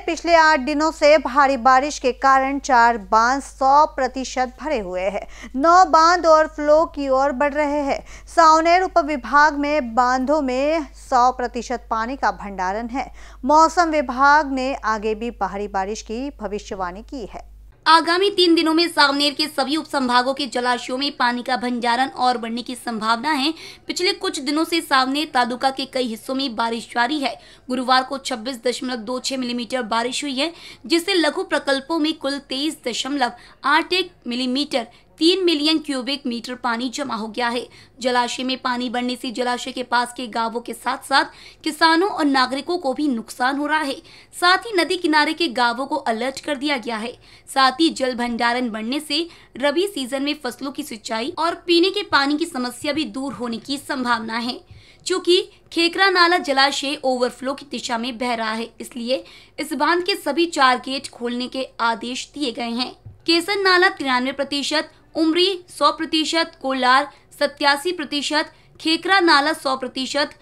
में पिछले आठ दिनों से भारी बारिश के कारण चार बांध सौ प्रतिशत भरे हुए हैं नौ बांध और फ्लो की ओर बढ़ रहे हैं सावनेर उप विभाग में बांधों में सौ प्रतिशत पानी का भंडारण है मौसम विभाग ने आगे भी भारी बारिश की भविष्यवाणी की है आगामी तीन दिनों में सावनेर के सभी उप संभागों के जलाशयों में पानी का भंडारण और बढ़ने की संभावना है पिछले कुछ दिनों से सावनेर तालुका के कई हिस्सों में बारिश जारी है गुरुवार को 26.26 मिलीमीटर बारिश हुई है जिससे लघु प्रकल्पों में कुल 23.81 मिलीमीटर तीन मिलियन क्यूबिक मीटर पानी जमा हो गया है जलाशय में पानी बढ़ने से जलाशय के पास के गांवों के साथ साथ किसानों और नागरिकों को भी नुकसान हो रहा है साथ ही नदी किनारे के गांवों को अलर्ट कर दिया गया है साथ ही जल भंडारण बढ़ने से रबी सीजन में फसलों की सिंचाई और पीने के पानी की समस्या भी दूर होने की संभावना है चूंकि खेकरा नाला जलाशय ओवरफ्लो की दिशा में बह रहा है इसलिए इस बांध के सभी चार गेट खोलने के आदेश दिए गए हैं केसर नाला तिरानवे प्रतिशत उमरी सौ प्रतिशत कोलार सत्यासी प्रतिशत खेकरा नाला सौ प्रतिशत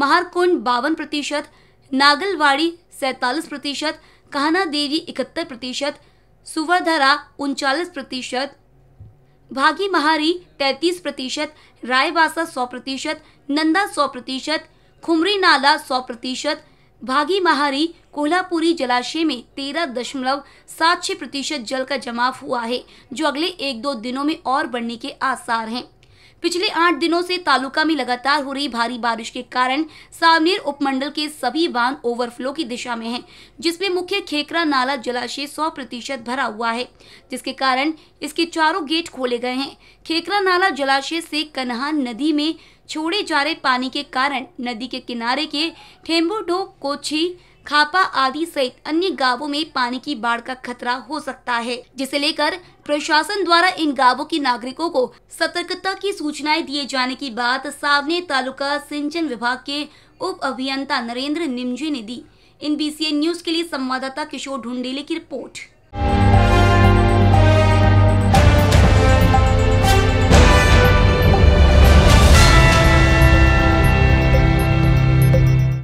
महारकुंड बावन प्रतिशत नागलवाड़ी सैंतालीस प्रतिशत कहना देवी इकहत्तर प्रतिशत सुवर्धरा उनचालीस प्रतिशत भागी महारी तैंतीस प्रतिशत रायबासा सौ प्रतिशत नंदा सौ प्रतिशत खुमरी नाला सौ प्रतिशत भागी महारी कोल्हापुरी जलाशय में तेरह दशमलव सात छः प्रतिशत जल का जमाव हुआ है जो अगले एक दो दिनों में और बढ़ने के आसार हैं पिछले आठ दिनों से तालुका में लगातार हो रही भारी बारिश के कारण सावनेर उपमंडल के सभी बांध ओवरफ्लो की दिशा में हैं, जिसमें मुख्य खेकरा नाला जलाशय 100 प्रतिशत भरा हुआ है जिसके कारण इसके चारों गेट खोले गए हैं खेकरा नाला जलाशय से कन्हा नदी में छोड़े जा रहे पानी के कारण नदी के किनारे के ठेम्बोडो कोची खापा आदि सहित अन्य गांवों में पानी की बाढ़ का खतरा हो सकता है जिसे लेकर प्रशासन द्वारा इन गांवों के नागरिकों को सतर्कता की सूचनाएं दिए जाने की बात सावने तालुका सिंचन विभाग के उप अभियंता नरेंद्र निमजे ने दी इन बी न्यूज के लिए संवाददाता किशोर ढूंढेले की रिपोर्ट